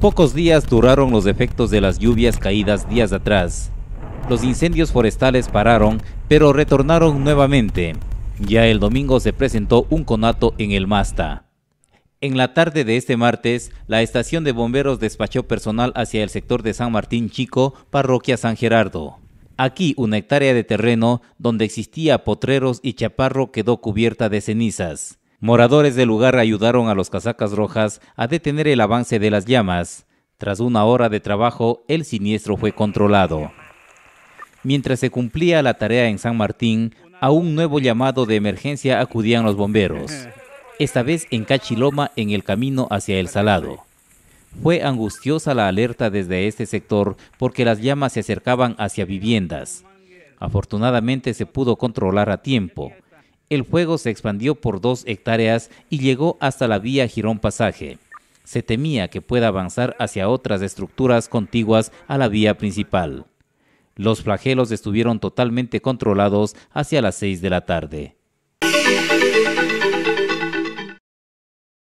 Pocos días duraron los efectos de las lluvias caídas días atrás. Los incendios forestales pararon, pero retornaron nuevamente. Ya el domingo se presentó un conato en el Masta. En la tarde de este martes, la estación de bomberos despachó personal hacia el sector de San Martín Chico, parroquia San Gerardo. Aquí una hectárea de terreno donde existía potreros y chaparro quedó cubierta de cenizas. Moradores del lugar ayudaron a los casacas rojas a detener el avance de las llamas. Tras una hora de trabajo, el siniestro fue controlado. Mientras se cumplía la tarea en San Martín, a un nuevo llamado de emergencia acudían los bomberos, esta vez en Cachiloma en el camino hacia El Salado. Fue angustiosa la alerta desde este sector porque las llamas se acercaban hacia viviendas. Afortunadamente se pudo controlar a tiempo el fuego se expandió por dos hectáreas y llegó hasta la vía Girón Pasaje. Se temía que pueda avanzar hacia otras estructuras contiguas a la vía principal. Los flagelos estuvieron totalmente controlados hacia las seis de la tarde.